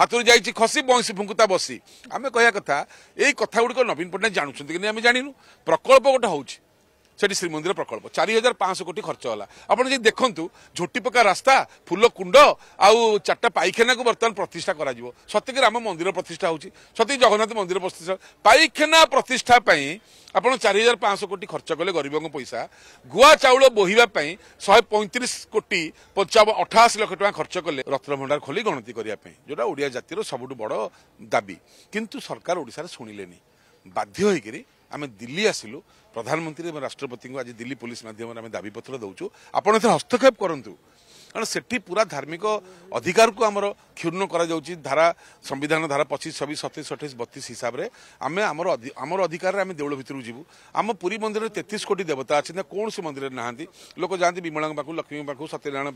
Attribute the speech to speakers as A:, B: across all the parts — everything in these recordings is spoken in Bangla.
A: ହାତରୁ ଯାଇଛି ଖସି ବଇଁଶୀ ଫୁଙ୍କୁତା ବସି ଆମେ କହିବା କଥା ଏଇ କଥା ଗୁଡ଼ିକ ନବୀନ ପଟ୍ଟନାୟକ ଜାଣୁଛନ୍ତି କିନ୍ତୁ ଆମେ ଜାଣିନୁ ପ୍ରକଳ୍ପ ଗୋଟେ ହେଉଛି সেটি শ্রীমন্দির প্রকল্প চারি হাজার পাঁচশো কোটি খরচ হল আপনার যদি দেখুন ঝোটি পকা রাস্তা ফুল কুণ্ড আটটা পাইখানা বর্তমান প্রতিষ্ঠা করা সত্যিকি রাম মন্দির প্রতিষ্ঠা হচ্ছে সত্যি জগন্নাথ মন্দির প্রতিষ্ঠা পাইখানা প্রতিষ্ঠা পাই আপনার চারি হাজার পাঁচশো কোটি খরচ কলে গরিব পয়সা গুয়া চাউল ବୋହିବା ପାଇଁ ଶହେ ପଇଁତିରିଶ କୋଟି ପଞ୍ଚାବନ ଅଠାଅଶୀ ଲକ୍ଷ ଟଙ୍କା ଖର୍ଚ୍ଚ କଲେ ରତ୍ନଭଣ୍ଡାର ଖୋଲି ଗଣତି କରିବା ପାଇଁ ଯେଉଁଟା ଓଡ଼ିଆ ଜାତିର ସବୁଠୁ ବଡ଼ ଦାବି କିନ୍ତୁ ସରକାର ଓଡ଼ିଶାରେ ଶୁଣିଲେନି ବାଧ୍ୟ ହୋଇକରି আমি দিল্লি আসিলু প্রধানমন্ত্রী এবং রাষ্ট্রপতি আজ দিল্লি পুলিশ মাধ্যমে আমি দাবিপত্র দেছু আপনার এতে হস্তক্ষেপ করতু किन सठी पूरा धार्मिक अधिकारको अब क्षुण गराउँछ धारा सम्विधानिस छब्स सते सठास बत्तिस हिसाबले आम अधिकार अधिकारले आम देउल भितर जु आम पुरी मन्दिर तेतिस कोटी देवता अस्ति मन्दिर नाहाँ लोक जाँदै विमला पा लक्ष्मी पात्यनारायण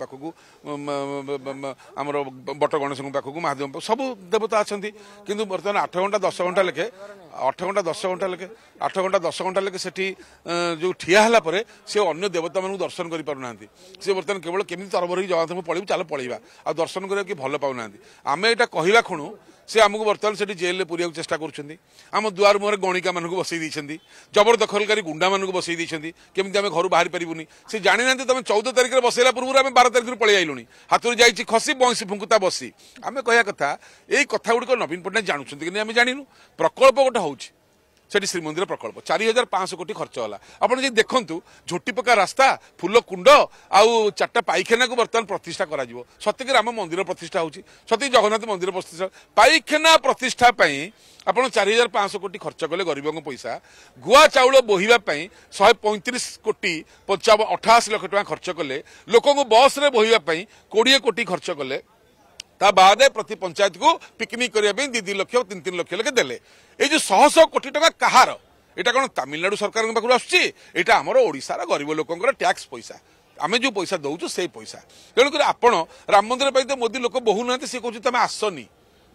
A: पाट गणेश सब देवता अहिले किन बर्तन आठ घन्टा दस घन्टा लेखे आठ घन्टा दस घन्टा लेखे आठ घन्टा दस घन्टा लेखे जो ठियाहेला अन्य देवता दर्शन से सिर्तमा केवल के ଧରି ଜଗନ୍ନାଥଙ୍କୁ ପଳେଇବୁ ଚାଲ ପଳେଇବା ଆଉ ଦର୍ଶନ କରିବାକୁ କିଏ ଭଲ ପାଉନାହାନ୍ତି ଆମେ ଏଇଟା କହିବା ଖୁଣୁ ସେ ଆମକୁ ବର୍ତ୍ତମାନ ସେଠି ଜେଲରେ ପୁରିବାକୁ ଚେଷ୍ଟା କରୁଛନ୍ତି ଆମ ଦୁଆର ମୁହଁରେ ଗଣିକାମାନଙ୍କୁ ବସେଇ ଦେଇଛନ୍ତି ଜବରଦଖଲକାରୀ ଗୁଣ୍ଡାମାନଙ୍କୁ ବସେଇ ଦେଇଛନ୍ତି କେମିତି ଆମେ ଘରୁ ବାହାରି ପାରିବୁନି ସେ ଜାଣିନାହାନ୍ତି ତମେ ଚଉଦ ତାରିଖରେ ବସେଇଲା ପୂର୍ବରୁ ଆମେ ବାର ତାରିଖରୁ ପଳେଇ ଆଇଲୁଣି ହାତରୁ ଯାଇଛି ଖସି ବଇଁଶୀ ଫୁଙ୍କୁତା ବସି ଆମେ କହିବା କଥା ଏଇ କଥାଗୁଡ଼ିକ ନବୀନ ପଟ୍ଟନାୟକ ଜାଣୁଛନ୍ତି କିନ୍ତୁ ଆମେ ଜାଣିନୁ ପ୍ରକଳ୍ପ ଗୋଟେ ହେଉଛି সেটি শ্রীমন্দির প্রকল্প চারি হাজার পাঁচশো কোটি খরচ হল আপনার যদি দেখুন ঝোটি পকা রাস্তা ফুল কুণ্ড আউ চারটা পাইখানাকে বর্তমান প্রতিষ্ঠা করা সত্যিকি রাম মন্দির প্রতিষ্ঠা হচ্ছে সত্যি জগন্নাথ মন্দির প্রতিষ্ঠা পাইখানা প্রতিষ্ঠা পাই আপনার চারি হাজার পাঁচশো কোটি খরচ কলে গরিব পয়সা গুয়া চাউল ବୋହିବା ପାଇଁ ଶହେ ପଇଁତିରିଶ କୋଟି ପଞ୍ଚାବନ ଅଠାଅଶୀ ଲକ୍ଷ ଟଙ୍କା ଖର୍ଚ୍ଚ କଲେ ଲୋକଙ୍କୁ ବସ୍ରେ ବୋହିବା ପାଇଁ କୋଡ଼ିଏ କୋଟି ଖର୍ଚ୍ଚ କଲେ ତା ବାଦ ପ୍ରତି ପଞ୍ଚାୟତକୁ ପିକନିକ୍ କରିବା ପାଇଁ ଦୁଇ ଦୁଇ ଲକ୍ଷ ତିନି ତିନି ଲକ୍ଷ ଲେଖେ ଦେଲେ ଏଇ ଯେଉଁ ଶହ ଶହ କୋଟି ଟଙ୍କା କାହାର এটা কোণ তামিলনাড়ু সরকারଙ୍କ পাখରୁ আসছে এটা আমার ওড়িশার গরিব লোকঙ্কর ট্যাক্স পয়সা আমি যে পয়সা দৌছু সেই পয়সা তেমনি আপন রাম মন্দির পাই তো মোদি লোক বহু না সে কৌছে তুমি আসনি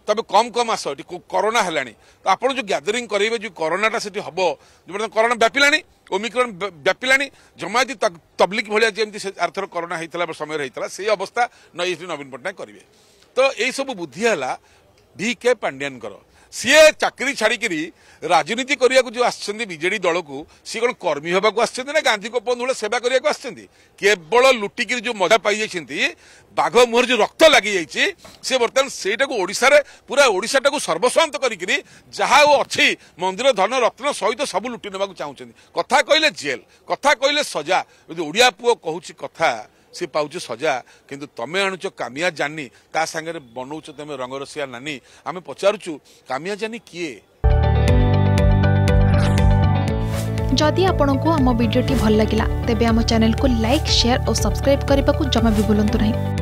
A: তবে কম কম আস এটি করোনা হল তো আপনার যে গ্যাদরিং করাইবে যে করোনাটা সেটি হব যে করোনা ব্যাপিলা ওমিক্রন ব্যাপিলা জমায়েতি তবলিক ভাল যেমন আর্থর করোনা হয়েছিল সময় হয়েছিল সেই অবস্থা নয় নবীন পট্টনাক করবে ତ ଏଇସବୁ ବୁଦ୍ଧି ହେଲା ଭି କେ ପାଣ୍ଡିଆନଙ୍କର ସିଏ ଚାକିରି ଛାଡ଼ିକିରି ରାଜନୀତି କରିବାକୁ ଯେଉଁ ଆସିଛନ୍ତି ବିଜେଡି ଦଳକୁ ସିଏ କ'ଣ କର୍ମୀ ହେବାକୁ ଆସିଛନ୍ତି ନା ଗାନ୍ଧୀ ଗୋପବନ୍ଧୁଳ ସେବା କରିବାକୁ ଆସିଛନ୍ତି କେବଳ ଲୁଟିକିରି ଯେଉଁ ମଜା ପାଇଯାଇଛନ୍ତି ବାଘ ମୁହଁରେ ଯେଉଁ ରକ୍ତ ଲାଗିଯାଇଛି ସେ ବର୍ତ୍ତମାନ ସେଇଟାକୁ ଓଡ଼ିଶାରେ ପୁରା ଓଡ଼ିଶାଟାକୁ ସର୍ବସ୍ୱାନ୍ତ କରିକିରି ଯାହା ଆଉ ଅଛି ମନ୍ଦିର ଧନ ରତ୍ନ ସହିତ ସବୁ ଲୁଟି ନେବାକୁ ଚାହୁଁଛନ୍ତି କଥା କହିଲେ ଜେଲ୍ କଥା କହିଲେ ସଜା ଯଦି ଓଡ଼ିଆ ପୁଅ କହୁଛି କଥା सी पाच सजा कि तुम आणु कामिया जानी तांगे बनाऊ तुम रंगरसिया नानी आम पचारू कामिया जानी किए जदि आपंक आम भिडी भल लगा तेब चेल को लाइक सेयार और सब्सक्राइब करने को जमा भी भूलु ना